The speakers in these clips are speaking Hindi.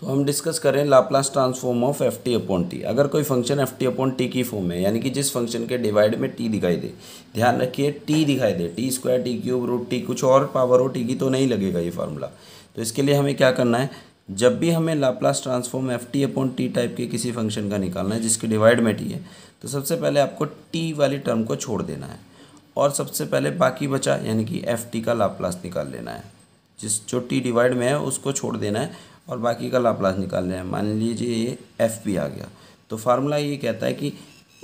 तो हम डिस्कस करें Laplace transform of F T upon T अगर कोई function F T upon T की फॉर्म है यानी कि जिस फंक्शन के डिवाइड में टी दिखाई दे ध्यान रखिए टी दिखाई दे T square T cube root T कुछ और पावर हो टी की तो नहीं लगेगा ये फार्मूला तो इसके लिए हमें क्या करना है जब भी हमें Laplace transform F T upon T type के किसी फंक्शन का निकालना है जिसके डिवाइड में टी है तो सबसे पहले आपको टी वाली टर्म को छोड़ देना है और सबसे पहले बाकी बचा यानी कि एफ टी का लाप्लास निकाल लेना है जिस जो टी डिवाइड में है उसको छोड़ देना है और बाकी का लाप्लास निकालना है मान लीजिए ये एफ पी आ गया तो फार्मूला ये कहता है कि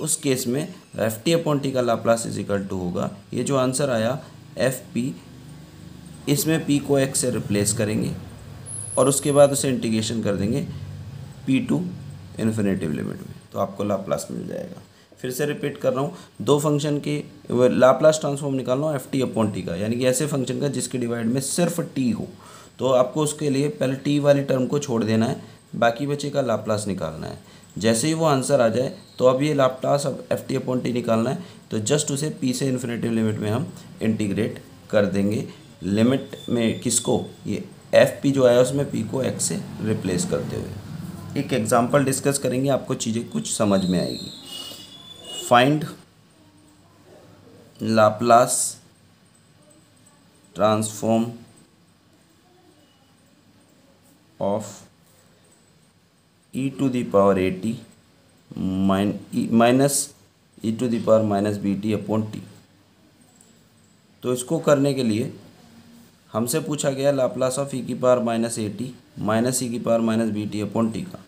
उस केस में एफ टी अपॉन टी का लाप्लास इज इक्वल टू होगा ये जो आंसर आया एफ पी इसमें पी को एक्स से रिप्लेस करेंगे और उसके बाद उसे इंटीग्रेशन कर देंगे पी टू इन्फिनेटिव लिमिट में तो आपको लाप्लास मिल जाएगा फिर से रिपीट कर रहा हूँ दो फंक्शन के लाप्लास ट्रांसफॉर्म निकाल रहा हूँ एफ टी अपॉन टी का यानी कि ऐसे फंक्शन का जिसके डिवाइड में सिर्फ टी हो तो आपको उसके लिए पहले टी वाली टर्म को छोड़ देना है बाकी बचे का लाप्लास निकालना है जैसे ही वो आंसर आ जाए तो अब ये लाप्लास अब एफ टी अपॉन टी निकालना है तो जस्ट उसे पी से इन्फिनेटिव लिमिट में हम इंटीग्रेट कर देंगे लिमिट में किसको ये एफ पी जो आया उसमें पी को एक्स से रिप्लेस करते हुए एक एग्जाम्पल डिस्कस करेंगे आपको चीज़ें कुछ समझ में आएगी find Laplace transform of E to the power A T mine minus E to the power minus B T upon T तो इसको करने के लिए हमसे पूछा गया लाप्लास ऑफ ई की power minus A T minus ई की power minus B T upon T का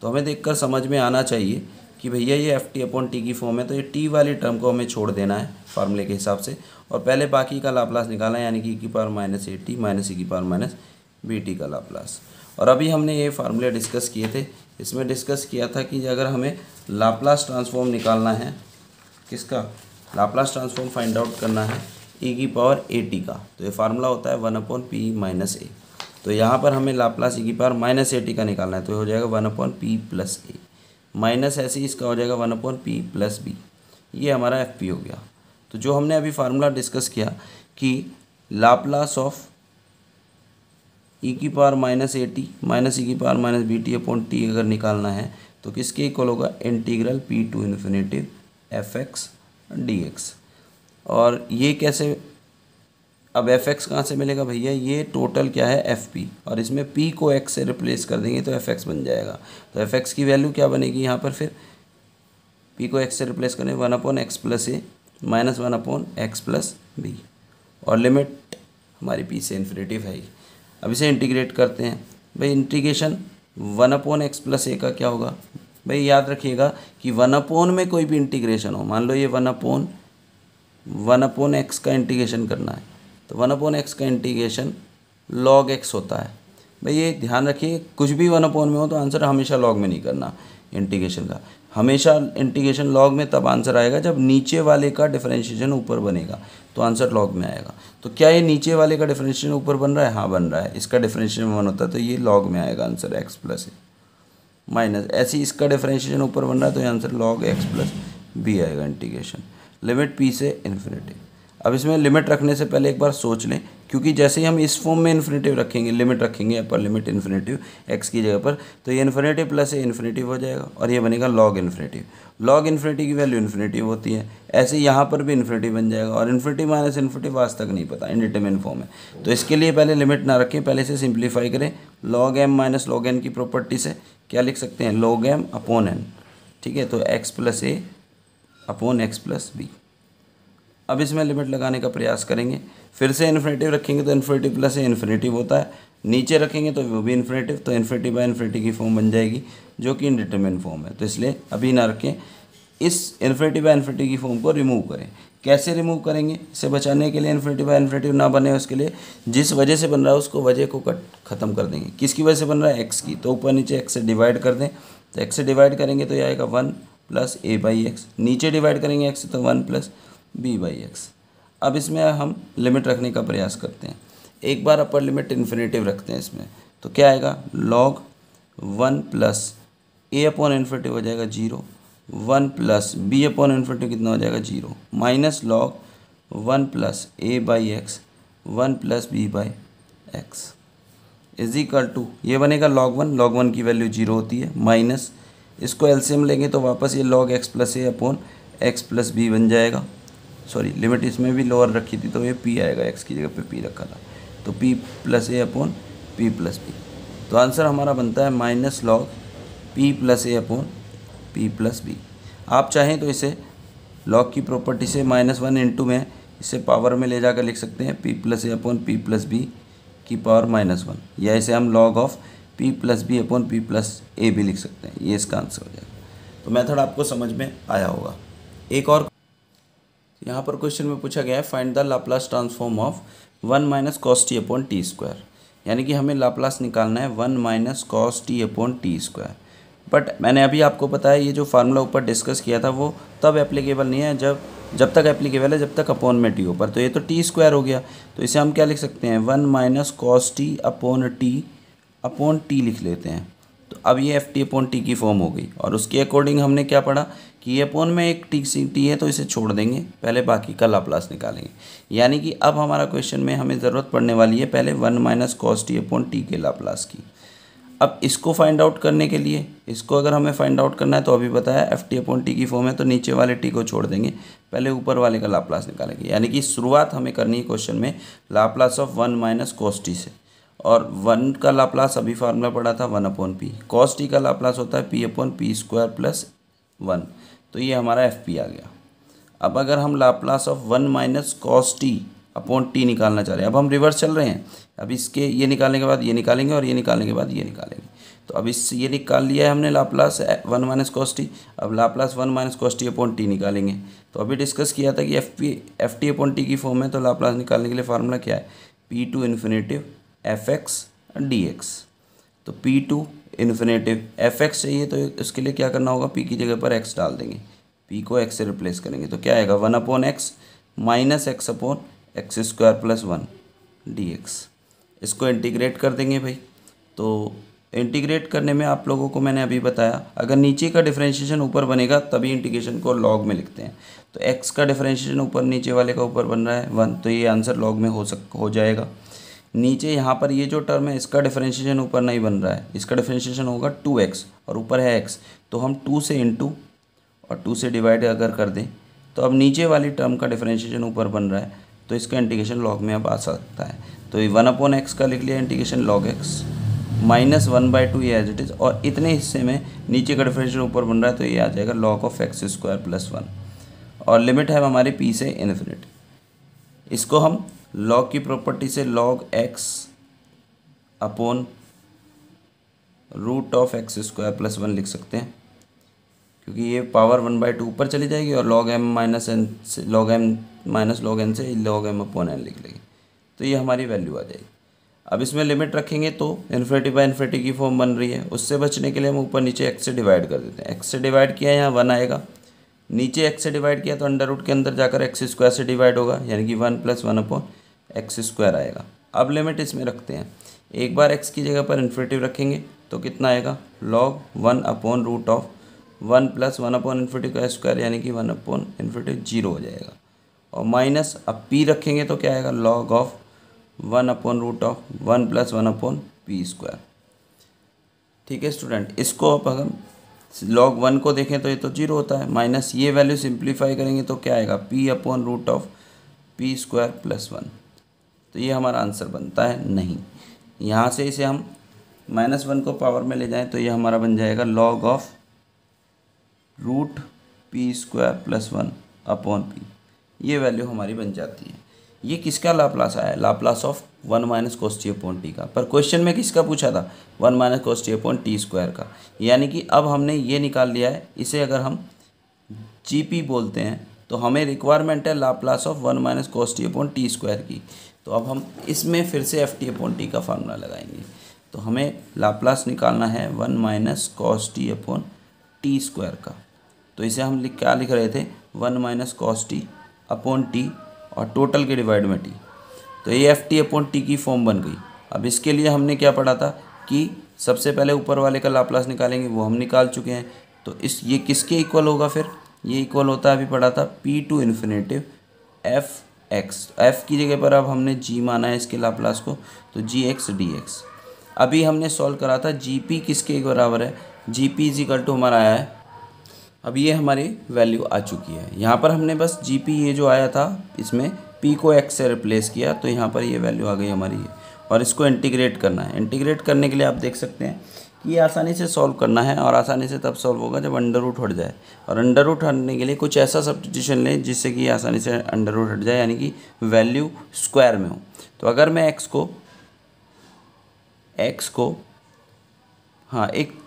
तो हमें देखकर समझ में आना चाहिए कि भैया ये एफ टी अपॉन टी की फॉर्म है तो ये टी वाली टर्म को हमें छोड़ देना है फार्मूले के हिसाब से और पहले बाकी का लाप्लास निकालना है यानी कि ई की power minus A T minus ई की पावर माइनस बी टी का लाप्लास और अभी हमने ये फार्मूले डिस्कस किए थे इसमें डिस्कस किया था कि अगर हमें लाप्लास ट्रांसफॉर्म निकालना है किसका लाप्लास ट्रांसफॉर्म फाइंड आउट करना है ई e की पावर ए टी का तो ये फार्मूला होता है one upon P minus A तो यहाँ पर हमें लाप्लास ई e की पावर माइनस ए टी का निकालना है तो ये हो जाएगा one upon P plus A minus ऐसे ही इसका हो जाएगा one upon P plus B ये हमारा एफ पी हो गया तो जो हमने अभी फार्मूला डिस्कस किया कि लाप्लास ऑफ ई e की power minus A T minus E e की power minus B T upon T अगर निकालना है तो किसके इक्वल होगा integral P to infinitive F x D x और ये कैसे अब एफ एक्स कहाँ से मिलेगा भैया ये टोटल क्या है एफ पी और इसमें पी को एक्स से रिप्लेस कर देंगे तो एफ एक्स बन जाएगा तो एफ एक्स की वैल्यू क्या बनेगी यहाँ पर फिर पी को एक्स से रिप्लेस करें one upon x plus A minus one upon x plus B और लिमिट हमारी पी से इन्फिनेटिव है ही अब इसे इंटीग्रेट करते हैं भाई integration one upon X plus A का क्या होगा भाई याद रखिएगा कि वन अपोन में कोई भी इंटीग्रेशन हो मान लो ये one upon one upon X का इंटीग्रेशन करना है तो वन अपोन एक्स का इंटीग्रेशन लॉग एक्स होता है भाई ये ध्यान रखिए कुछ भी वन अपोन में हो तो आंसर हमेशा लॉग में नहीं करना इंटीग्रेशन का हमेशा इंटीग्रेशन लॉग में तब आंसर आएगा जब नीचे वाले का डिफ्रेंशिएशन ऊपर बनेगा तो आंसर लॉग में आएगा तो क्या ये नीचे वाले का डिफरेंशिएशन ऊपर बन रहा है हाँ बन रहा है इसका डिफरेंशिएशन वन होता है तो ये लॉग में आएगा आंसर एक्स प्लस माइनस ऐसे इसका डिफ्रेंशिएशन ऊपर बन रहा है तो ये answer log x plus b आएगा इंटीग्रेशन लिमिट पी से इन्फिनिटी अब इसमें लिमिट रखने से पहले एक बार सोच लें क्योंकि जैसे ही हम इस फॉर्म में इन्फिनेटिव रखेंगे लिमिट रखेंगे अपर लिमिट इन्फिनेटिव एक्स की जगह पर तो ये इन्फिनेटिव प्लस ए इन्फिनेटिव हो जाएगा और ये बनेगा लॉग इन्फिनेटिव लॉग इन्फिनेटिव की वैल्यू इन्फिनेटिव होती है ऐसे यहाँ पर भी इन्फिनेटिव बन जाएगा और इन्फिनेटिव माइनस इन्फिनेटिव आज तक नहीं पता इनडिटर्मिनेंट फॉर्म है तो इसके लिए पहले लिमिट ना रखें पहले से सिंप्लीफाई करें log m minus log n की प्रॉपर्टी से क्या लिख सकते हैं लॉग एम अपॉन एन ठीक है तो x plus a upon x plus b अब इसमें लिमिट लगाने का प्रयास करेंगे फिर से इन्फिनेटिव रखेंगे तो इन्फिनेटिव प्लस इन्फिनेटिव होता है नीचे रखेंगे तो वो भी इन्फिनेटिव तो इन्फिनेटिव बाई इन्फिनेटिव की फॉर्म बन जाएगी जो कि इनडिटर्मिन फॉर्म है तो इसलिए अभी ना रखें इस इन्फिनेटिव बाई इन्फिनेटिव की फॉर्म को रिमूव करें कैसे रिमूव करेंगे इसे बचाने के लिए इन्फिनेटिव बाई इन्फिनेटिव ना बने उसके लिए जिस वजह से बन रहा है उसको वजह को कट खत्म कर देंगे किसकी वजह से बन रहा है एक्स की तो ऊपर नीचे एक्स से डिवाइड कर दें तो एक्स से डिवाइड करेंगे तो ये आएगा one plus a by x नीचे डिवाइड करेंगे एक्स तो one plus b by x अब इसमें हम लिमिट रखने का प्रयास करते हैं एक बार अपर लिमिट इन्फिनेटिव रखते हैं इसमें तो क्या आएगा log one plus a upon infinity हो जाएगा zero one plus b upon infinity कितना हो जाएगा zero minus log one plus a by x one plus b by x is equal to ये बनेगा लॉग वन लॉग वन की वैल्यू जीरो होती है माइनस इसको एलसीएम लेंगे तो वापस ये log x plus a upon x plus b बन जाएगा सॉरी लिमिट इसमें भी लोअर रखी थी तो ये पी आएगा एक्स की जगह पे पी रखा था तो p plus a upon P plus p तो आंसर हमारा बनता है minus log p plus a upon P plus b आप चाहें तो इसे लॉग की प्रॉपर्टी से माइनस वन इंटू में इसे पावर में ले जाकर लिख सकते हैं p plus a upon P plus b की पावर माइनस वन या इसे हम log of p plus b upon P plus a भी लिख सकते हैं ये इसका आंसर हो जाएगा तो मेथड आपको समझ में आया होगा एक और यहाँ पर क्वेश्चन में पूछा गया है find the Laplace transform of one minus cos t upon t square यानी कि हमें लाप्लास निकालना है one minus cos t upon t square but मैंने अभी आपको बताया ये जो फार्मूला ऊपर डिस्कस किया था वो तब एप्लीकेबल नहीं है जब जब तक एप्लीकेबल है जब तक अपॉन में टी ऊपर तो ये तो टी स्क्वायर हो गया तो इसे हम क्या लिख सकते हैं one minus cos t upon t upon t लिख लेते हैं तो अब ये एफ टी अपॉन टी की फॉर्म हो गई और उसके अकॉर्डिंग हमने क्या पढ़ा कि अपोन में एक टी सी टी है तो इसे छोड़ देंगे पहले बाकी का लाप्लास निकालेंगे यानी कि अब हमारा क्वेश्चन में हमें ज़रूरत पड़ने वाली है पहले one minus cos t upon t के लाप्लास की अब इसको फाइंड आउट करने के लिए इसको अगर हमें फाइंड आउट करना है तो अभी बताया एफ टी अपोन टी की फॉर्म है तो नीचे वाले टी को छोड़ देंगे पहले ऊपर वाले का लाप्लास निकालेंगे यानी कि शुरुआत हमें करनी है क्वेश्चन में Laplace of one minus cos t से और वन का लाप्लास अभी फार्मूला पड़ा था one upon p cos t का लाप्लास होता है p upon p square plus one तो ये हमारा एफ पी आ गया अब अगर हम Laplace of one minus cos t upon t निकालना चाह रहे हैं अब हम रिवर्स चल रहे हैं अब इसके ये निकालने के बाद ये निकालेंगे और ये निकालने के बाद ये निकालेंगे तो अब इससे ये निकाल लिया है हमने Laplace one minus cos t अब Laplace one minus cos t upon t निकालेंगे तो अभी डिस्कस किया था कि f p f T upon T की फॉर्म है तो लाप्लास निकालने के लिए फार्मूला क्या है p to infinitive F x D x तो p to infinitive F x चाहिए तो इसके लिए क्या करना होगा पी की जगह पर एक्स डाल देंगे पी को एक्स से रिप्लेस करेंगे तो क्या आएगा one upon x minus x upon x square plus one d x इसको इंटीग्रेट कर देंगे भाई तो इंटीग्रेट करने में आप लोगों को मैंने अभी बताया अगर नीचे का डिफ्रेंशिएशन ऊपर बनेगा तभी इंटीग्रेशन को लॉग में लिखते हैं तो एक्स का डिफ्रेंशिएशन ऊपर नीचे वाले का ऊपर बन रहा है वन तो ये आंसर लॉग में हो सक हो जाएगा नीचे यहाँ पर ये जो टर्म है इसका डिफ्रेंशिएशन ऊपर नहीं बन रहा है इसका डिफ्रेंशिएशन होगा टू एक्स और ऊपर है एक्स तो हम टू से इंटू और टू से डिवाइड अगर कर दें तो अब नीचे वाली टर्म का डिफ्रेंशिएशन ऊपर बन रहा है तो इसका इंटीग्रेशन लॉग में अब आ सकता है तो ये वन अपॉन एक्स का लिख लिया integration log x minus one by two ये एज इट इज़ और इतने हिस्से में नीचे का डिफ्रेंशिएशन ऊपर बन रहा है तो ये आ जाएगा log of x square plus one और लिमिट है हमारे पी से इन्फिनिट इसको हम लॉग की प्रॉपर्टी से log x upon root of x square plus one लिख सकते हैं क्योंकि ये पावर वन बाई टू ऊपर चली जाएगी और लॉग एम माइनस एन से log m minus log n से लॉग एम अपॉन एन लिख लेंगे तो ये हमारी वैल्यू आ जाएगी अब इसमें लिमिट रखेंगे तो इन्फिनिटी बाई इन्फिनिटी की फॉर्म बन रही है उससे बचने के लिए हम ऊपर नीचे एक्स से डिवाइड कर देते हैं एक्स से डिवाइड किया यहाँ वन आएगा नीचे एक्स से डिवाइड किया तो अंडर रूट के अंदर जाकर एक्स स्क्वायर से डिवाइड होगा यानी कि one plus one upon x square आएगा अब लिमिट इसमें रखते हैं एक बार एक्स की जगह पर इन्फिनेटिव रखेंगे तो कितना आएगा log one upon root of one plus one upon infinity का स्क्वायर यानी कि वन अपॉन इन्फिनेटिव जीरो हो जाएगा और माइनस अब पी रखेंगे तो क्या आएगा log of one upon root of one plus one upon p square ठीक है स्टूडेंट इसको अब हम लॉग वन को देखें तो ये तो जीरो होता है माइनस ये वैल्यू सिंप्लीफाई करेंगे तो क्या आएगा p upon root of p square plus one तो ये हमारा आंसर बनता है नहीं यहाँ से इसे हम माइनस वन को पावर में ले जाएं तो ये हमारा बन जाएगा log of root p square plus one upon p ये वैल्यू हमारी बन जाती है ये किसका लाप्लास आया Laplace of one minus cos t t upon T का पर क्वेश्चन में किसका पूछा था one minus cos t upon t square का यानी कि अब हमने ये निकाल लिया है इसे अगर हम जी पी बोलते हैं तो हमें रिक्वायरमेंट है Laplace of one minus cos t upon t square की तो अब हम इसमें फिर से एफ टी अपॉन टी का फार्मूला लगाएंगे तो हमें लाप्लास निकालना है one minus cos t upon t square का तो इसे हम लिख क्या लिख रहे थे one minus cos t upon t और टोटल के डिवाइड में टी तो ये एफ टी अपॉन टी की फॉर्म बन गई अब इसके लिए हमने क्या पढ़ा था कि सबसे पहले ऊपर वाले का लाप्लास निकालेंगे वो हम निकाल चुके हैं तो इस ये किसके इक्वल होगा फिर ये इक्वल होता है अभी पढ़ा था p to infinitive F x f की जगह पर अब हमने जी माना है इसके लाप्लास को तो जी एक्स डी एक्स अभी हमने सॉल्व करा था जी पी किसके बराबर है जी पी इज इक्वल टू हमारा आया है अब ये हमारी वैल्यू आ चुकी है यहाँ पर हमने बस जी पी ये जो आया था इसमें पी को एक्स से रिप्लेस किया तो यहाँ पर ये वैल्यू आ गई हमारी और इसको इंटीग्रेट करना है इंटीग्रेट करने के लिए आप देख सकते हैं ये आसानी से सॉल्व करना है और आसानी से तब सॉल्व होगा जब अंडर रूट हट जाए और अंडर रूट हटने के लिए कुछ ऐसा सब्सटीट्यूशन लें जिससे कि आसानी से अंडर रूट हट जाए यानी कि वैल्यू स्क्वायर में हो तो अगर मैं एक्स को एक्स को हाँ एक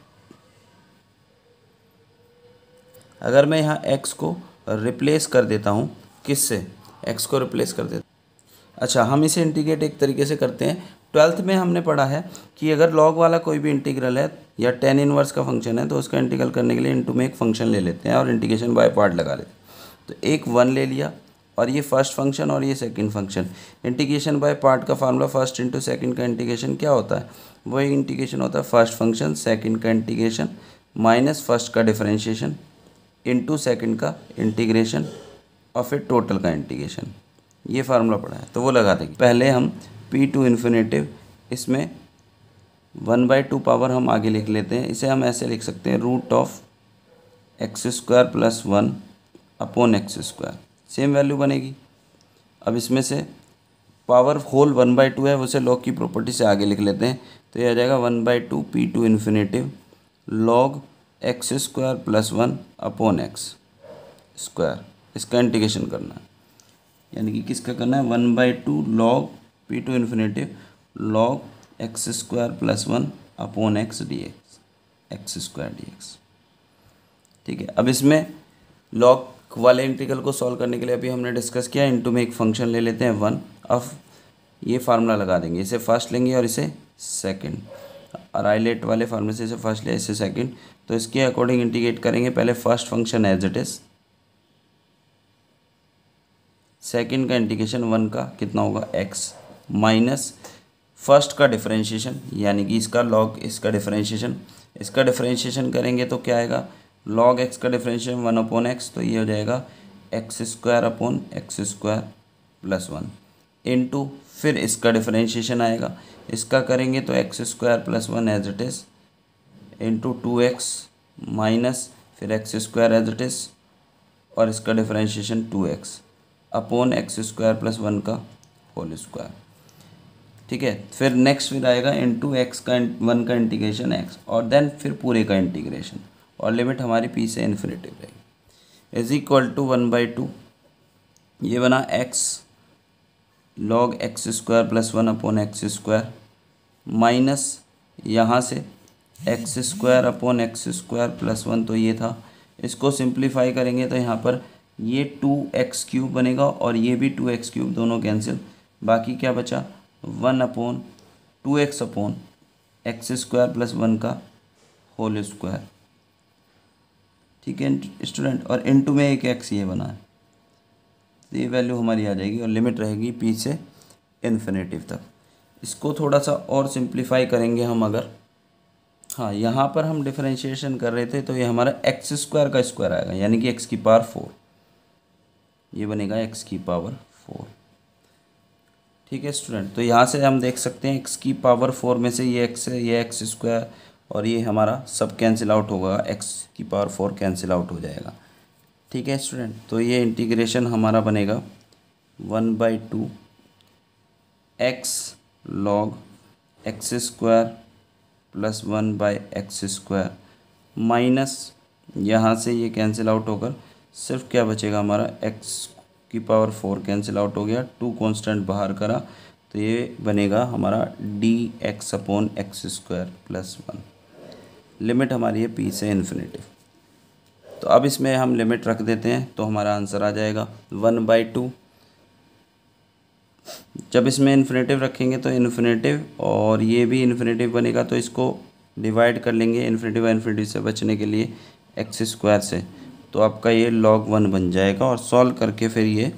अगर मैं यहाँ एक्स को रिप्लेस कर देता हूँ किससे एक्स को रिप्लेस कर देता अच्छा हम इसे इंटीग्रेट एक तरीके से करते हैं ट्वेल्थ में हमने पढ़ा है कि अगर लॉग वाला कोई भी इंटीग्रल है या टेन इनवर्स का फंक्शन है तो उसका इंटीग्रल करने के लिए इंटू में एक फंक्शन ले लेते हैं और इंटीग्रेशन बाय पार्ट लगा लेते हैं तो एक वन ले लिया और ये फर्स्ट फंक्शन और ये second function integration by part का फार्मूला फर्स्ट इंटू सेकेंड का इंटीग्रेशन क्या होता है वही इंटीग्रेशन होता है फर्स्ट फंक्शन सेकेंड का इंटीग्रेशन माइनस फर्स्ट का डिफ्रेंशिएशन इंटू सेकेंड का इंटीग्रेशन और फिर टोटल का इंटीग्रेशन ये फार्मूला पड़ा है तो वो लगा देंगे पहले हम पी टू इन्फिनेटिव इसमें वन बाई टू पावर हम आगे लिख लेते हैं इसे हम ऐसे लिख सकते हैं root of x square plus one upon x square same value बनेगी अब इसमें से power whole one by two है उसे लॉग की प्रॉपर्टी से आगे लिख लेते हैं तो ये आ जाएगा one by two p to infinity log x square plus one upon x square इसका इंटीग्रेशन करना है यानी कि किसका करना है one by two log p to infinity log x square plus one upon x D x x square d x ठीक है अब इसमें लॉग वाले इंटीग्रल को सॉल्व करने के लिए अभी हमने डिस्कस किया इंटू में एक फंक्शन ले लेते हैं वन अब ये फार्मूला लगा देंगे इसे फर्स्ट लेंगे और इसे सेकंड और आईलेट वाले फार्मूले से इसे फर्स्ट लिया इसे सेकंड तो इसके अकॉर्डिंग इंटीग्रेट करेंगे पहले first function as it is second का इंटीग्रेशन वन का कितना होगा एक्स माइनस फर्स्ट का डिफरेंशिएशन यानी कि इसका लॉग इसका डिफरेंशिएशन इसका डिफरेंशिएशन करेंगे तो क्या आएगा लॉग एक्स का डिफरेंशिएशन वन अपॉन एक्स तो ये हो जाएगा x square upon x square plus one into फिर इसका डिफरेंशिएशन आएगा इसका करेंगे तो x square plus one as it is into two x minus फिर x square as it is और इसका differentiation two x upon x square plus one का होल स्क्वायर ठीक है फिर नेक्स्ट फिर आएगा इन टू एक्स का वन का इंटीग्रेशन एक्स और देन फिर पूरे का इंटीग्रेशन और लिमिट हमारी पी से इन्फिनेटिव रहेगी is equal to one by two ये बना x log x square plus one upon x square minus यहाँ से x square upon x square plus one तो ये था इसको सिंप्लीफाई करेंगे तो यहाँ पर ये टू एक्स क्यूब बनेगा और ये भी टू एक्स क्यूब दोनों कैंसिल बाकी क्या बचा one upon two x upon x square plus one का होल स्क्वायर ठीक है स्टूडेंट और इन टू में एक एक्स ये बना है तो ये वैल्यू हमारी आ जाएगी और लिमिट रहेगी पी से इन्फिनेटिव तक इसको थोड़ा सा और सिंप्लीफाई करेंगे हम अगर हाँ यहाँ पर हम डिफ्रेंशिएशन कर रहे थे तो ये हमारा एक्स स्क्वायर का स्क्वायर आएगा यानी कि एक्स की पावर फोर ये बनेगा एक्स की पावर फोर ठीक है स्टूडेंट तो यहाँ से हम देख सकते हैं एक्स की पावर फोर में से ये एक्स है ये एक्स स्क्वायर और ये हमारा सब कैंसिल आउट होगा एक्स की पावर फोर कैंसिल आउट हो जाएगा ठीक है स्टूडेंट तो ये इंटीग्रेशन हमारा बनेगा one by two x log x square plus one by x square minus यहाँ से ये कैंसिल आउट होकर सिर्फ क्या बचेगा हमारा एक्स की पावर फोर कैंसिल आउट हो गया टू कांस्टेंट बाहर करा तो ये बनेगा हमारा d x upon x square plus one limit हमारी है पी से इन्फिनेटिव तो अब इसमें हम लिमिट रख देते हैं तो हमारा आंसर आ जाएगा वन बाई टू जब इसमें इन्फिनेटिव रखेंगे तो इन्फिनेटिव और ये भी इन्फिनेटिव बनेगा तो इसको डिवाइड कर लेंगे इन्फिनेटिव इन्फिनेटिव से बचने के लिए एक्स स्क्वायर से तो आपका ये लॉग वन बन जाएगा और सॉल्व करके फिर ये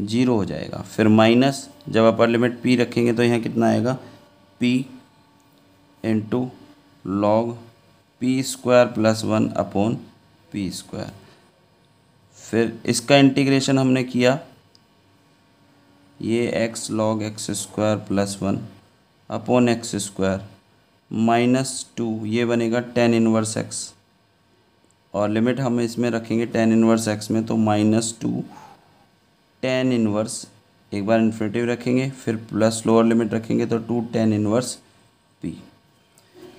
जीरो हो जाएगा फिर माइनस जब अपर लिमिट पी रखेंगे तो यहाँ कितना आएगा p into log p square plus one upon p square फिर इसका इंटीग्रेशन हमने किया ये x log x square plus one upon x square minus two ये बनेगा टेन इनवर्स एक्स और लिमिट हम इसमें रखेंगे टेन इनवर्स एक्स में तो माइनस टू टेन इनवर्स एक बार इन्फिनेटिव रखेंगे फिर प्लस लोअर लिमिट रखेंगे तो टू टेन इनवर्स पी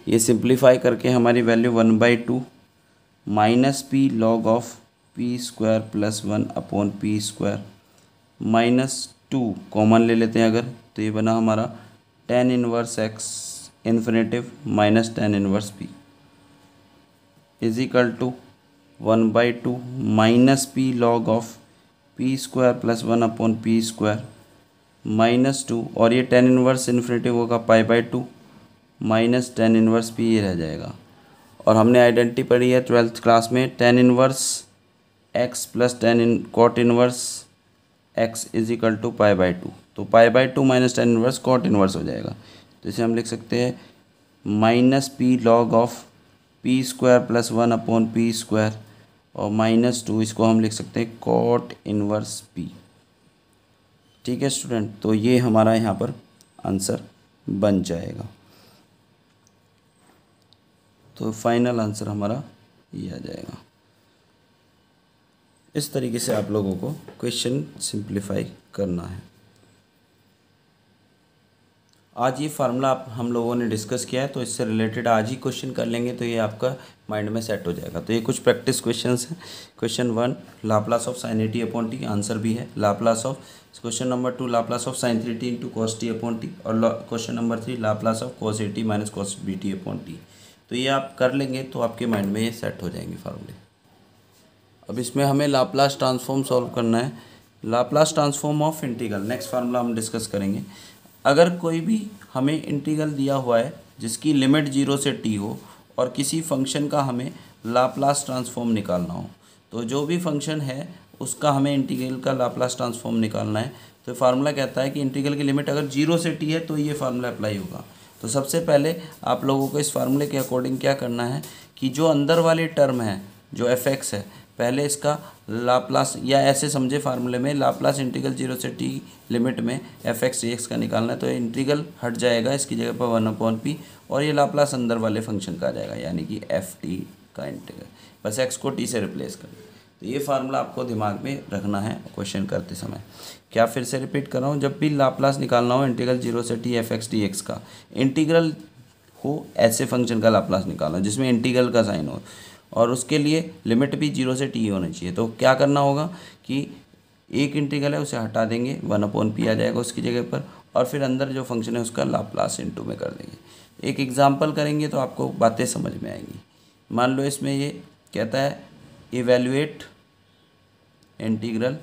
ये सिंप्लीफाई करके हमारी value one by two minus p log of p square plus one upon p square minus two common ले लेते हैं अगर तो ये बना हमारा tan inverse x infinity minus tan inverse p is equal to one by two minus p log of p square plus one upon p square minus two और ये टेन इनवर्स इन्फिनेटिव होगा pi by two minus tan inverse p ये रह जाएगा और हमने आइडेंटिटी पढ़ी है ट्वेल्थ क्लास में tan inverse x plus tan in cot inverse x is equal to pi by two तो pi by two minus tan inverse cot inverse हो जाएगा तो इसे हम लिख सकते हैं minus p log of p square plus one upon p square और माइनस टू इसको हम लिख सकते हैं कॉट इनवर्स पी ठीक है स्टूडेंट तो ये हमारा यहाँ पर आंसर बन जाएगा तो फाइनल आंसर हमारा ये आ जाएगा इस तरीके से आप लोगों को क्वेश्चन सिंप्लीफाई करना है आज ये फार्मूला आप हम लोगों ने डिस्कस किया है तो इससे रिलेटेड आज ही क्वेश्चन कर लेंगे तो ये आपका माइंड में सेट हो जाएगा तो ये कुछ प्रैक्टिस क्वेश्चन हैं question one Laplace of sine at t upon t answer भी है Laplace of question number two Laplace of sine three t into cos t upon t और question number three Laplace of cos a T minus cos b T upon T तो ये आप कर लेंगे तो आपके माइंड में ये सेट हो जाएंगे फार्मूले अब इसमें हमें लाप्लास ट्रांसफॉर्म सॉल्व करना है Laplace transform of integral next formula हम डिस्कस करेंगे अगर कोई भी हमें इंटीग्रल दिया हुआ है जिसकी लिमिट जीरो से टी हो और किसी फंक्शन का हमें लाप्लास ट्रांसफॉर्म निकालना हो तो जो भी फंक्शन है उसका हमें इंटीग्रल का लाप्लास ट्रांसफॉर्म निकालना है तो फार्मूला कहता है कि इंटीग्रल की लिमिट अगर जीरो से टी है तो ये फार्मूला अप्लाई होगा तो सबसे पहले आप लोगों को इस फार्मूले के अकॉर्डिंग क्या करना है कि जो अंदर वाले टर्म है जो एफ है पहले इसका लाप्लास या ऐसे समझे फार्मूले में लाप्लास इंटीग्रल जीरो से टी लिमिट में एफ एक्स डी एक्स का निकालना है तो इंटीग्रल हट जाएगा इसकी जगह पर वन अपॉन पी और ये लाप्लास अंदर वाले फंक्शन का आ जाएगा यानी कि एफ टी का इंटीग्रल बस एक्स को टी से रिप्लेस कर तो ये फार्मूला आपको दिमाग में रखना है क्वेश्चन करते समय क्या फिर से रिपीट कर रहा हूँ जब भी लाप्लास निकालना हो इंटीग्रल जीरो से t f x D x का इंटीग्रल हो ऐसे फंक्शन का लाप्लास निकालना जिसमें इंटीग्रल का साइन हो और उसके लिए लिमिट भी जीरो से टी होना चाहिए तो क्या करना होगा कि एक इंटीग्रल है उसे हटा देंगे वन अपॉन पी आ जाएगा उसकी जगह पर और फिर अंदर जो फंक्शन है उसका लाप्लास इंटू में कर देंगे एक एग्जाम्पल करेंगे तो आपको बातें समझ में आएंगी मान लो इसमें ये कहता है इवेल्युएट इंटीग्रल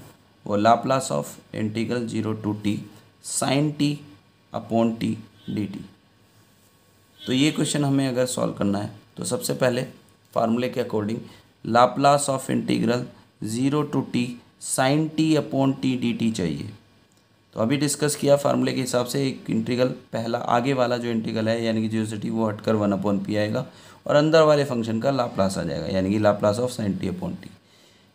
वो Laplace of integral zero to t sine t upon t d t तो ये क्वेश्चन हमें अगर सॉल्व करना है तो सबसे पहले फार्मूले के according Laplace of integral zero to t sine t upon t d t चाहिए तो अभी डिस्कस किया फार्मूले के हिसाब से एक इंटीग्रल पहला आगे वाला जो इंटीग्रल है यानी कि टी वो हटकर वन अपॉन पी आएगा और अंदर वाले फंक्शन का लाप्लास आ जाएगा यानी कि Laplace of sine t upon t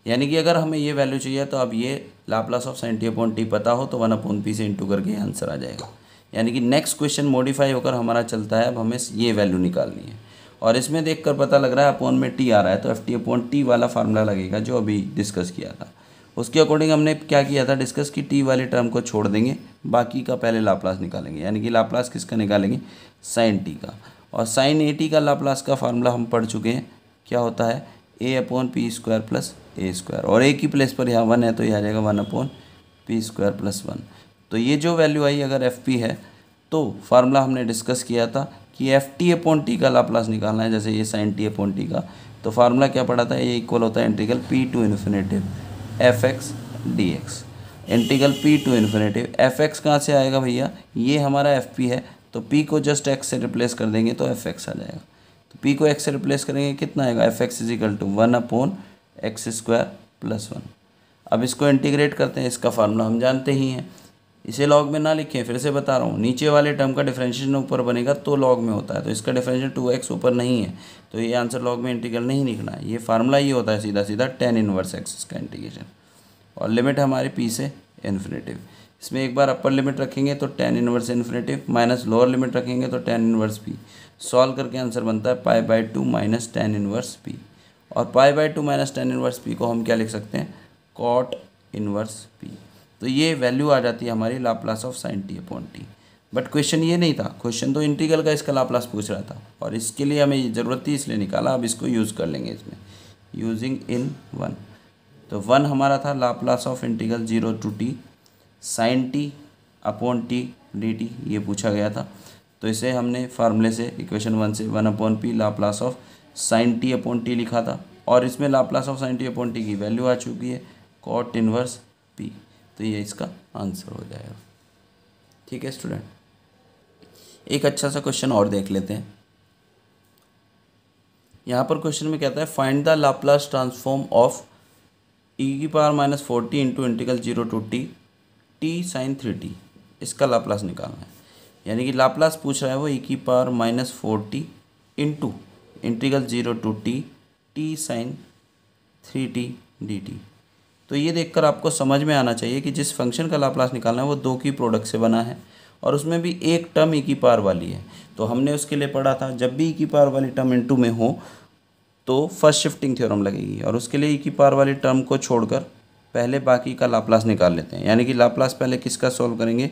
यानी कि अगर हमें ये वैल्यू चाहिए तो अब ये Laplace of sine t upon t पता हो तो वन अपॉन पी से इंटू करके आंसर आ जाएगा यानी कि नेक्स्ट क्वेश्चन मॉडिफाई होकर हमारा चलता है अब हमें ये वैल्यू निकालनी है और इसमें देखकर पता लग रहा है अपॉन में टी आ रहा है तो एफ टी अपॉन टी वाला फार्मूला लगेगा जो अभी डिस्कस किया था उसके अकॉर्डिंग हमने क्या किया था डिस्कस की टी वाले टर्म को छोड़ देंगे बाकी का पहले लाप्लास निकालेंगे यानी कि लाप्लास किसका निकालेंगे साइन टी का और साइन ए टी का लाप्लास का फार्मूला हम पढ़ चुके हैं क्या होता है a upon p square plus a square और ए की प्लेस पर यहाँ वन है तो यह आ जाएगा one upon p square plus one तो ये जो वैल्यू आई अगर एफ पी है तो फार्मूला हमने डिस्कस किया था कि एफ टी अपॉन टी का लाप्लास निकालना है जैसे ये साइन टी अपॉन टी का तो फार्मूला क्या पड़ा था ये इक्वल होता है integral p to infinitive F x D x integral p to infinitive F x कहाँ से आएगा भैया ये हमारा एफ पी है तो पी को जस्ट एक्स से रिप्लेस कर देंगे तो एफ एक्स आ जाएगा तो पी को एक्स से रिप्लेस करेंगे कितना आएगा f x is equal to one upon x square plus one अब इसको इंटीग्रेट करते हैं इसका फार्मूला हम जानते ही हैं इसे लॉग में ना लिखें फिर से बता रहा हूँ नीचे वाले टर्म का डिफरेंशिएशन ऊपर बनेगा तो लॉग में होता है तो इसका डिफरेंशिएशन टू एक्स ऊपर नहीं है तो ये आंसर लॉग में इंटीग्रल नहीं लिखना है ये फार्मूला ये होता है सीधा सीधा टेन इनवर्स एक्स इसका इंटीग्रेशन और लिमिट हमारे पी से इन्फिनेटिव इसमें एक बार अपर लिमिट रखेंगे तो tan inverse infinitive minus lower limit रखेंगे तो टेन इनवर्स पी सॉल्व करके आंसर बनता है pi by two minus tan inverse p और pi by two minus tan inverse p को हम क्या लिख सकते हैं कॉट इनवर्स पी तो ये वैल्यू आ जाती है हमारी Laplace of sine t upon t but question ये नहीं था क्वेश्चन तो इंटीग्रल का इसका लाप्लास पूछ रहा था और इसके लिए हमें ज़रूरत थी इसलिए निकाला अब इसको यूज़ कर लेंगे इसमें यूजिंग इन वन तो वन हमारा था Laplace of integral zero to t sine t upon t d t ये पूछा गया था तो इसे हमने फार्मूले से इक्वेशन वन से one upon p Laplace of sine t upon t लिखा था और इसमें Laplace of sine t upon T की वैल्यू आ चुकी है कॉट इनवर्स तो ये इसका आंसर हो जाएगा ठीक है स्टूडेंट एक अच्छा सा क्वेश्चन और देख लेते हैं यहाँ पर क्वेश्चन में कहता है find the Laplace transform of ई की power minus forty into integral zero to t t sine three t इसका लाप्लास निकालना है यानी कि लाप्लास पूछ रहा है वो ई e की power minus forty into integral zero to t t sine three t d t तो ये देखकर आपको समझ में आना चाहिए कि जिस फंक्शन का लाप्लास निकालना है वो दो की प्रोडक्ट से बना है और उसमें भी एक टर्म ई पार वाली है तो हमने उसके लिए पढ़ा था जब भी ई e पार वाली टर्म इन में हो तो फर्स्ट शिफ्टिंग थ्योरम लगेगी और उसके लिए ई e पार वाली टर्म को छोड़कर पहले बाकी का लाप्लास निकाल लेते हैं यानी कि लाप्लास पहले किसका सॉल्व करेंगे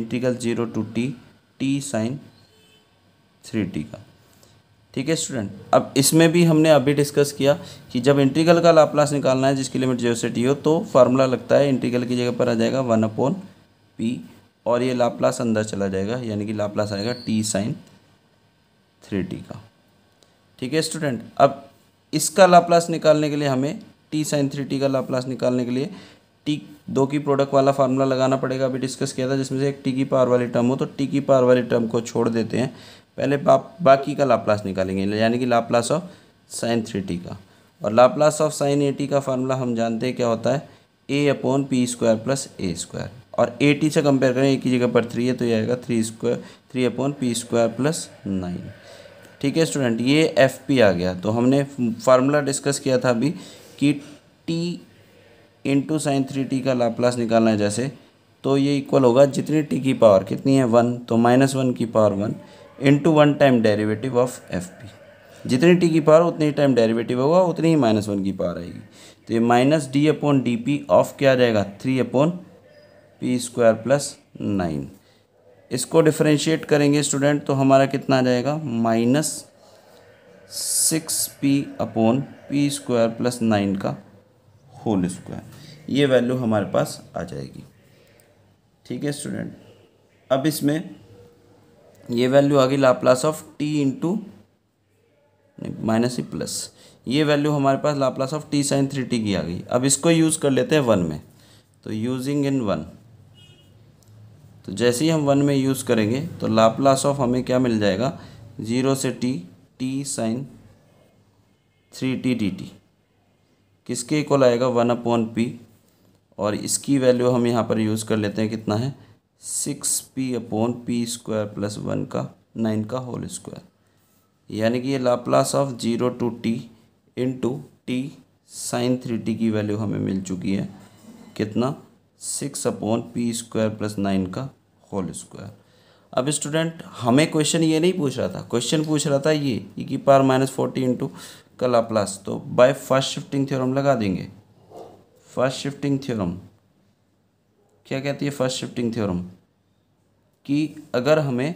integral zero to t t sine three t का ठीक है स्टूडेंट अब इसमें भी हमने अभी डिस्कस किया कि जब इंटीग्रल का लाप्लास निकालना है जिसकी लिमिट जीरो से टी हो तो फार्मूला लगता है इंटीग्रल की जगह पर आ जाएगा वन अपॉन पी और ये लाप्लास अंदर चला जाएगा यानी कि लाप्लास आएगा टी साइन थ्री टी का ठीक है स्टूडेंट अब इसका लाप्लास निकालने के लिए हमें टी साइन थ्री टी का लाप्लास निकालने के लिए टी दो की प्रोडक्ट वाला फार्मूला लगाना पड़ेगा अभी डिस्कस किया था जिसमें से एक टी की पावर वाली टर्म हो तो टी की पावर वाली टर्म को छोड़ देते हैं पहले बा, बाकी का लाप्लास निकालेंगे यानी कि Laplace of sine three t का और Laplace of sine a T का फार्मूला हम जानते हैं क्या होता है a upon p square plus a square और ए टी से कंपेयर करें एक ही जगह पर थ्री है तो ये आएगा three square three upon p square plus nine ठीक है स्टूडेंट ये एफ पी आ गया तो हमने फार्मूला डिस्कस किया था अभी कि t into sine three t का लाप्लास निकालना है जैसे तो ये इक्वल होगा जितनी टी की पावर कितनी है वन तो माइनस वन की power one into one time derivative of f p जितनी टी की पावर उतनी टाइम डेरिवेटिव होगा उतनी ही माइनस वन की पावर आएगी तो ये minus d upon d p of क्या जाएगा three upon p square plus nine इसको डिफ्रेंशिएट करेंगे स्टूडेंट तो हमारा कितना आ जाएगा minus six p upon p square plus nine का होल स्क्वायर ये वैल्यू हमारे पास आ जाएगी ठीक है स्टूडेंट अब इसमें ये वैल्यू आ गई Laplace of t into minus ही प्लस ये वैल्यू हमारे पास Laplace of t sine three t की आ गई अब इसको यूज़ कर लेते हैं वन में तो यूजिंग इन वन तो जैसे ही हम वन में यूज़ करेंगे तो लाप्लास ऑफ हमें क्या मिल जाएगा ज़ीरो से t t sine three t d t किसके इक्वल आएगा वन अपॉन पी और इसकी वैल्यू हम यहाँ पर यूज़ कर लेते हैं कितना है six p upon p square plus one का नाइन का होल स्क्वायर यानी कि ये Laplace of zero to t into t sine three t की वैल्यू हमें मिल चुकी है कितना six upon p square plus nine का होल स्क्वायर अब स्टूडेंट हमें क्वेश्चन ये नहीं पूछ रहा था क्वेश्चन पूछ रहा था ये ई की पार माइनस फोर्टी इंटू का लाप्लास तो बाय फर्स्ट शिफ्टिंग थ्योरम लगा देंगे फर्स्ट शिफ्टिंग थ्योरम क्या कहती है फर्स्ट शिफ्टिंग थ्योरम कि अगर हमें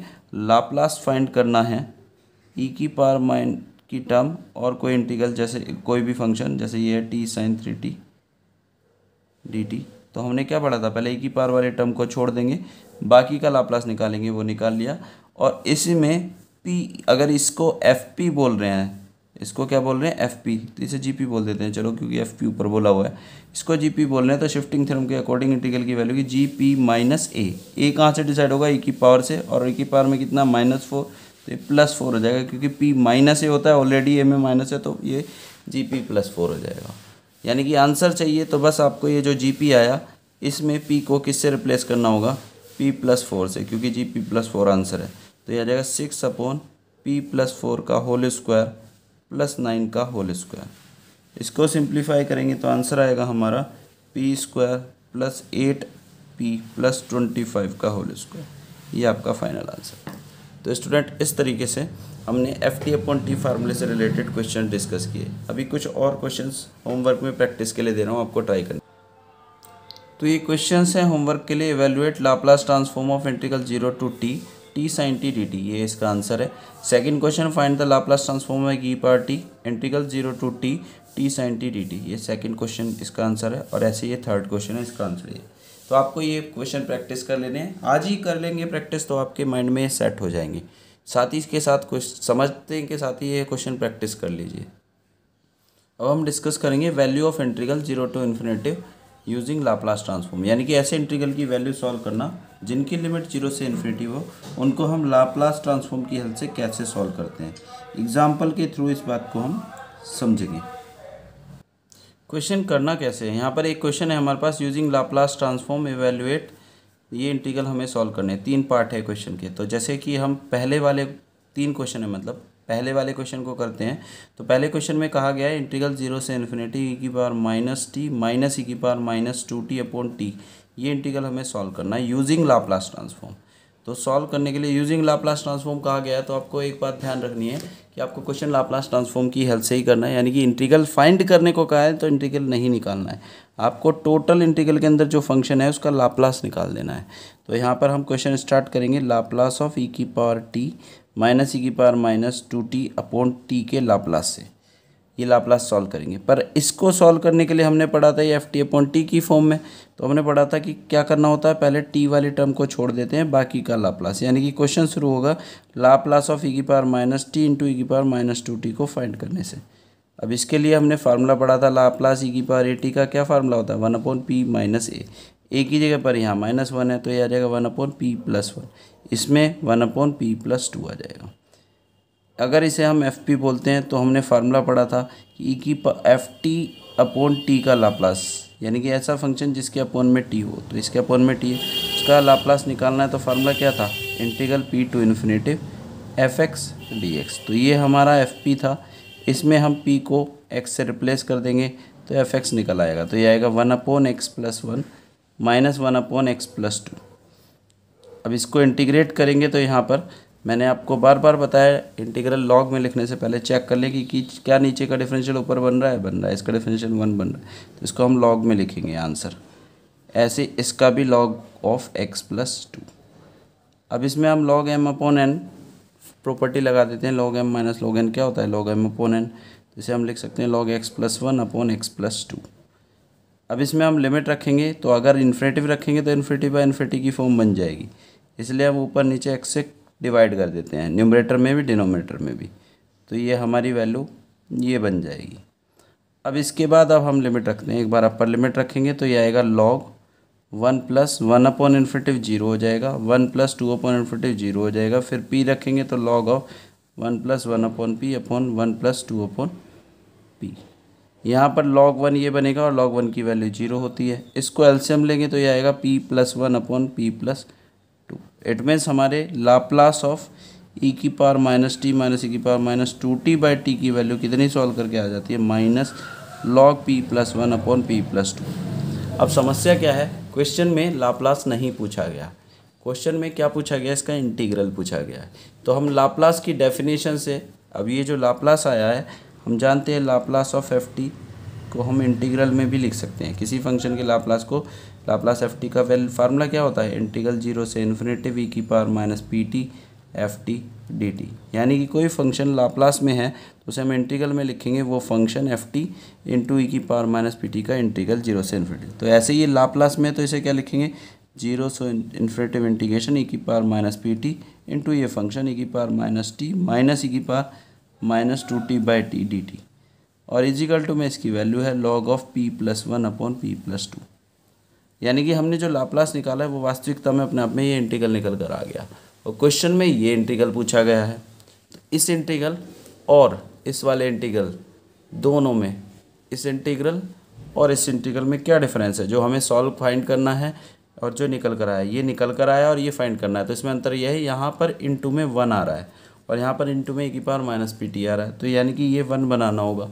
लाप्लास फाइंड करना है ई e की पार माइन की टर्म और कोई इंटीग्रल जैसे कोई भी फंक्शन जैसे ये है t sine three t d t तो हमने क्या पढ़ा था पहले ई e की पार वाले टर्म को छोड़ देंगे बाकी का लाप्लास निकालेंगे वो निकाल लिया और इसी में पी अगर इसको एफ पी बोल रहे हैं इसको क्या बोल रहे हैं एफ पी तो इसे जी पी बोल देते हैं चलो क्योंकि एफ पी ऊपर बोला हुआ है इसको जी पी बोल रहे हैं तो शिफ्टिंग थ्योरम के अकॉर्डिंग इंटीग्रल की वैल्यू की जी पी माइनस ए ए कहाँ से डिसाइड होगा ए e की पावर से और ए e की पावर में कितना माइनस फोर तो ये प्लस फोर हो जाएगा क्योंकि पी माइनस ए होता है ऑलरेडी ए में माइनस है तो ये जी पी प्लस फोर हो जाएगा यानी कि आंसर चाहिए तो बस आपको ये जो जी पी आया इसमें पी को किससे रिप्लेस करना होगा पी प्लस फोर से क्योंकि g p plus four answer है तो यह आ जाएगा six upon P plus four का होल स्क्वायर प्लस नाइन का होल स्क्वायर इसको सिंप्लीफाई करेंगे तो आंसर आएगा हमारा p square plus eight p plus twenty five का होल स्क्वायर ये आपका फाइनल आंसर तो स्टूडेंट इस तरीके से हमने एफ टी अपॉन टी फार्मूले से रिलेटेड क्वेश्चन डिस्कस किए अभी कुछ और क्वेश्चन होमवर्क में प्रैक्टिस के लिए दे रहा हूँ आपको ट्राई करना तो ये क्वेश्चंस हैं होमवर्क के लिए evaluate Laplace transform of integral zero to t t sine t d t ये इसका आंसर है second question find the Laplace transform of e power t integral zero to t t sine t d t ये सेकंड क्वेश्चन इसका आंसर है और ऐसे ये थर्ड क्वेश्चन है इसका आंसर ये तो आपको ये क्वेश्चन प्रैक्टिस कर लेने हैं आज ही कर लेंगे प्रैक्टिस तो आपके माइंड में सेट हो जाएंगे साथ ही इसके साथ कुछ समझते हैं के साथ ही ये क्वेश्चन प्रैक्टिस कर लीजिए अब हम डिस्कस करेंगे value of integral zero to infinity using Laplace transform यानी कि ऐसे इंटीग्रल की वैल्यू सॉल्व करना जिनकी लिमिट जीरो से इन्फिनिटी हो उनको हम लाप्लास ट्रांसफॉर्म की हेल्प से कैसे सॉल्व करते हैं एग्जाम्पल के थ्रू इस बात को हम समझेंगे क्वेश्चन करना कैसे है यहाँ पर एक क्वेश्चन है हमारे पास यूजिंग लाप्लास ट्रांसफॉर्म एवेल्युएट ये इंटीग्रल हमें सॉल्व करने हैं तीन पार्ट है क्वेश्चन के तो जैसे कि हम पहले वाले तीन क्वेश्चन है मतलब पहले वाले क्वेश्चन को करते हैं तो पहले क्वेश्चन में कहा गया है इंटीग्रल जीरो से इन्फिनिटी ई e की पावर माइनस टी माइनस ई की power minus two t upon t ये इंटीग्रल हमें सॉल्व करना है यूजिंग लाप्लास ट्रांसफॉर्म तो सॉल्व करने के लिए यूजिंग लाप्लास ट्रांसफॉर्म कहा गया है तो आपको एक बात ध्यान रखनी है कि आपको क्वेश्चन लाप्लास ट्रांसफॉर्म की हेल्प से ही करना है यानी कि इंटीग्रल फाइंड करने को कहा है तो इंटीग्रल नहीं निकालना है आपको टोटल इंटीग्रल के अंदर जो फंक्शन है उसका लाप्लास निकाल देना है तो यहाँ पर हम क्वेश्चन स्टार्ट करेंगे लाप्लास ऑफ ई की पावर टी माइनस ई की power minus two t upon t के लाप्लास से ये लाप्लास सॉल्व करेंगे पर इसको सॉल्व करने के लिए हमने पढ़ा था ये एफ टी अपॉन टी की फॉर्म में तो हमने पढ़ा था कि क्या करना होता है पहले टी वाले टर्म को छोड़ देते हैं बाकी का लाप्लास यानी कि क्वेश्चन शुरू होगा लाप्लास ऑफ ई की power minus t into e की पावर माइनस टू टी को फाइंड करने से अब इसके लिए हमने फार्मूला पढ़ा था लाप्लास ई की पावर ए टी का क्या फार्मूला होता है one upon P minus a a की जगह पर यहाँ माइनस वन है तो ये आ जाएगा one upon P plus one इसमें one upon P plus two आ जाएगा अगर इसे हम एफ पी बोलते हैं तो हमने फार्मूला पढ़ा था कि ई e की एफ टी अपॉन टी का लाप्लास यानी कि ऐसा फंक्शन जिसके अपॉन में टी हो तो इसके अपॉन में टी है उसका लाप्लास निकालना है तो फार्मूला क्या था integral P to infinitive F x D x तो ये हमारा एफ पी था इसमें हम पी को एक्स से रिप्लेस कर देंगे तो एफ एक्स निकल आएगा तो ये आएगा one upon x plus one minus one upon x plus two अब इसको इंटीग्रेट करेंगे तो यहाँ पर मैंने आपको बार बार बताया इंटीग्रल लॉग में लिखने से पहले चेक कर लें कि, क्या नीचे का डिफरेंशियल ऊपर बन रहा है बन रहा है इसका डिफरेंशियल वन बन रहा है तो इसको हम लॉग में लिखेंगे आंसर ऐसे इसका भी log of x plus two अब इसमें हम log m upon n property लगा देते हैं log m minus log n क्या होता है लॉग एम अपॉन एन जिसे हम लिख सकते हैं log x plus one upon x plus two अब इसमें हम लिमिट रखेंगे तो अगर इन्फ्रेटिव रखेंगे तो इन्फ्रेटिव बाई इन्फ्रेटिव की फॉर्म बन जाएगी इसलिए हम ऊपर नीचे एक्स से डिवाइड कर देते हैं न्यूमरेटर में भी डिनोमिनेटर में भी तो ये हमारी वैल्यू ये बन जाएगी अब इसके बाद अब हम लिमिट रखते हैं एक बार अपर लिमिट रखेंगे तो ये आएगा log one plus one upon infinitive zero हो जाएगा one plus two upon infinitive zero हो जाएगा फिर पी रखेंगे तो log of one plus one upon p upon one plus two upon p यहाँ पर लॉग वन ये बनेगा और लॉग वन की वैल्यू जीरो होती है इसको एल्शियम लेंगे तो ये आएगा p plus one upon P plus it means हमारे लाप्लास ऑफ ई की पावर माइनस टी माइनस ई की power minus two t by t की वैल्यू कितनी सॉल्व करके आ जाती है minus log p plus one upon P plus two अब समस्या क्या है क्वेश्चन में लाप्लास नहीं पूछा गया क्वेश्चन में क्या पूछा गया इसका इंटीग्रल पूछा गया है तो हम लाप्लास की डेफिनेशन से अब ये जो लाप्लास आया है हम जानते हैं लाप्लास ऑफ एफ टी को हम इंटीग्रल में भी लिख सकते हैं किसी फंक्शन के लाप्लास को लाप्लास एफ टी का वैल फार्मूला क्या होता है इंटीगल जीरो से इन्फिनेटिव ई की power minus p t f t d t यानी कि कोई फंक्शन लाप्लास में है तो उसे हम इंटीगल में लिखेंगे वो function F t into e की पावर माइनस पी टी का इंटीगल जीरो से इन्फिनेटिव तो ऐसे ही लाप्लास में तो इसे क्या लिखेंगे zero so infinitive integration e की power minus p t into ये फंक्शन ई की पावर माइनस टी माइनस ई की power minus two t by t d t और इजिकल टू में इसकी वैल्यू है log of p plus one upon P plus two यानी कि हमने जो लाप्लास निकाला है वो वास्तविकता में अपने आप में ये इंटीगल निकल कर आ गया और क्वेश्चन में ये इंटीगल पूछा गया है तो इस इंटीगल और इस वाले इंटीगल दोनों में इस इंटीग्रल और इस इंटीग्रल में क्या डिफरेंस है जो हमें सॉल्व फाइंड करना है और जो निकल कर आया ये निकल कर आया और ये फाइंड करना है तो इसमें अंतर यह है यहाँ पर इन टू में वन आ रहा है और यहाँ पर इन टू में एक ही पावर माइनस पी टी आ रहा है तो यानी कि ये वन बनाना होगा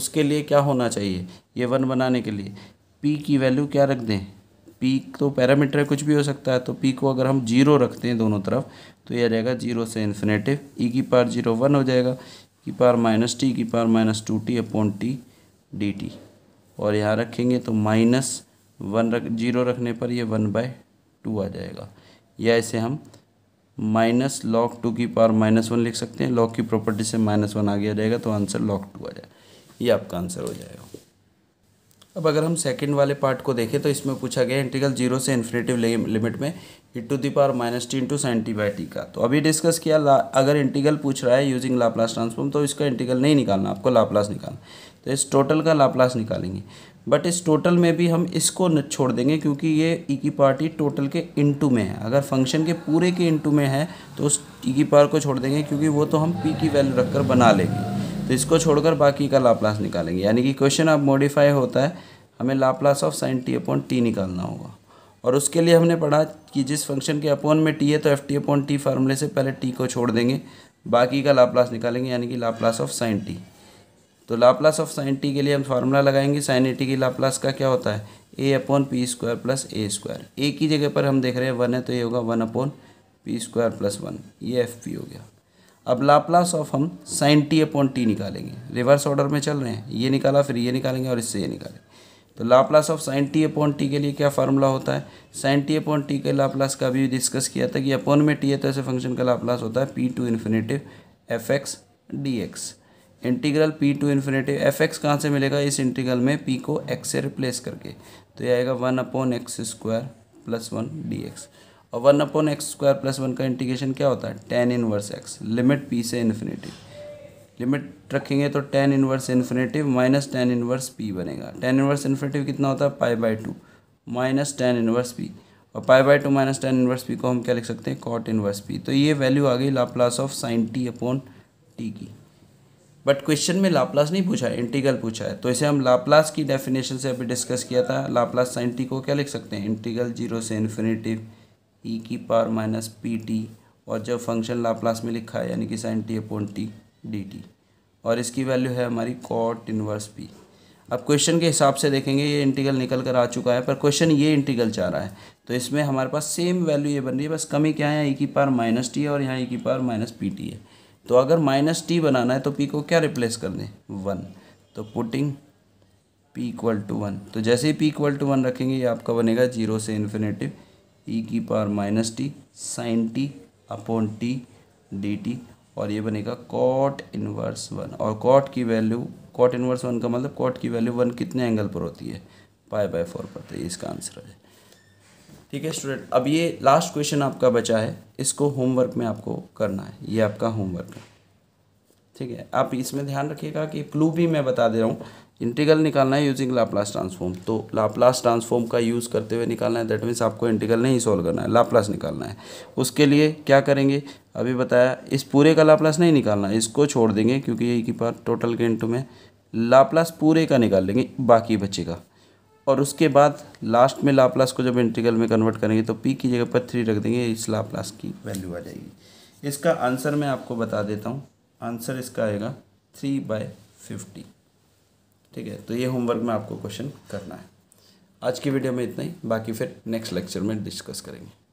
उसके लिए क्या होना चाहिए ये वन बनाने के लिए पी की वैल्यू क्या रख दें पीक तो पैरामीटर कुछ भी हो सकता है तो पी को अगर हम जीरो रखते हैं दोनों तरफ तो यह रहेगा जीरो से इन्फिनेटिव ई e की पार जीरो वन हो जाएगा e की पार माइनस टी e की power minus two t upon t d t और यहाँ रखेंगे तो माइनस वन रख जीरो रखने पर यह वन बाय टू आ जाएगा या इसे हम माइनस लॉक टू की पावर माइनस वन लिख सकते हैं लॉक की प्रॉपर्टी से माइनस वन आ गया जाएगा तो आंसर लॉक टू आ जाएगा ये आपका आंसर हो जाएगा अब अगर हम सेकंड वाले पार्ट को देखें तो इसमें पूछा गया इंटीग्रल जीरो से इन्फिनेटिव लिमिट में e to the power minus t into sine t by t का तो अभी डिस्कस किया ला अगर इंटीग्रल पूछ रहा है यूजिंग लाप्लास ट्रांसफॉर्म तो इसका इंटीग्रल नहीं निकालना आपको लाप्लास निकालना तो इस टोटल का लाप्लास निकालेंगे बट इस टोटल में भी हम इसको न छोड़ देंगे क्योंकि ये ई e की पार्टी टोटल के इंटू में है अगर फंक्शन के पूरे के इंटू में है तो उस ई e की पावर को छोड़ देंगे क्योंकि वो तो हम पी की वैल्यू रखकर बना लेंगे तो इसको छोड़कर बाकी का लाप्लास निकालेंगे यानी कि क्वेश्चन अब मॉडिफाई होता है हमें Laplace of sine t upon t निकालना होगा और उसके लिए हमने पढ़ा कि जिस फंक्शन के अपॉन में टी है तो एफ टी अपॉन टी फार्मूले से पहले टी को छोड़ देंगे बाकी का लाप्लास निकालेंगे यानी कि लाप्लास ऑफ साइन टी तो लाप्लास ऑफ साइन टी के लिए हम फार्मूला लगाएंगे साइन ए टी की लाप्लास का क्या होता है a upon p square plus a square a की जगह पर हम देख रहे हैं वन है तो ये होगा one upon p square plus one ये एफ पी हो गया अब लाप्लास ऑफ हम साइन टी अपॉन टी निकालेंगे रिवर्स ऑर्डर में चल रहे हैं ये निकाला फिर ये निकालेंगे और इससे ये निकालेंगे तो Laplace of sine t upon t के लिए क्या फार्मूला होता है साइन टी अपॉन टी के लाप्लास का भी डिस्कस किया था कि अपॉन में टी है तो ऐसे फंक्शन का लाप्लास होता है p to infinitive F x D x integral P to infinitive F x कहाँ से मिलेगा इस इंटीग्रल में पी को एक्स से रिप्लेस करके तो ये आएगा one upon x square plus one d x और one upon x square plus one का इंटीग्रेशन क्या होता है tan inverse x limit p से इन्फिनेटिव लिमिट रखेंगे तो tan inverse infinitive minus tan inverse p बनेगा टेन इनवर्स इन्फिनेटिव कितना होता है pi by two minus tan inverse p और pi by two minus tan inverse p को हम क्या लिख सकते हैं कॉट इनवर्स पी तो ये वैल्यू आ गई Laplace of sine t upon T की बट क्वेश्चन में लाप्लास नहीं पूछा है इंटीग्रल पूछा है तो इसे हम लाप्लास की डेफिनेशन से अभी डिस्कस किया था लाप्लास साइन टी को क्या लिख सकते हैं इंटीग्रल जीरो से इन्फिनेटिव ई e की पावर माइनस पी टी और जब फंक्शन लाप्लास में लिखा है यानी कि sine t upon t d t और इसकी वैल्यू है हमारी कॉट इनवर्स पी अब क्वेश्चन के हिसाब से देखेंगे ये इंटीग्रल निकल कर आ चुका है पर क्वेश्चन ये इंटीग्रल चाह रहा है तो इसमें हमारे पास सेम वैल्यू ये बन रही है बस कमी क्या है ई e की पावर माइनस टी है और यहाँ ई e की पावर माइनस पी टी है तो अगर माइनस टी बनाना है तो पी को क्या रिप्लेस कर दें वन तो putting p equal to one तो जैसे ही पी इक्वल टू वन रखेंगे ये आपका बनेगा जीरो से इन्फिनेटिव ई e की power minus t sine t upon t d t और ये बनेगा कॉट इनवर्स वन और कॉट की वैल्यू कॉट इनवर्स वन का मतलब कॉट की वैल्यू वन कितने एंगल पर होती है पाई बाय फोर पर तो इसका आंसर है ठीक है स्टूडेंट अब ये लास्ट क्वेश्चन आपका बचा है इसको होमवर्क में आपको करना है ये आपका होमवर्क है ठीक है आप इसमें ध्यान रखिएगा कि क्लू भी मैं बता दे रहा हूँ इंटीग्रल निकालना है यूजिंग लाप्लास ट्रांसफॉर्म तो लाप्लास ट्रांसफॉर्म का यूज़ करते हुए निकालना है दैट मीन्स आपको इंटीग्रल नहीं सॉल्व करना है लाप्लास निकालना है उसके लिए क्या करेंगे अभी बताया इस पूरे का लाप्लास नहीं निकालना इसको छोड़ देंगे क्योंकि यही की पार टोटल के इंटू में लाप्लास पूरे का निकाल लेंगे बाकी बच्चे का और उसके बाद लास्ट में लाप्लास को जब इंटीग्रल में कन्वर्ट करेंगे तो पी की जगह पर थ्री रख देंगे इस लाप्लास की वैल्यू आ जाएगी इसका आंसर मैं आपको बता देता हूँ आंसर इसका आएगा थ्री बाय फिफ्टी ठीक है तो ये होमवर्क में आपको क्वेश्चन करना है आज की वीडियो में इतना ही बाकी फिर नेक्स्ट लेक्चर में डिस्कस करेंगे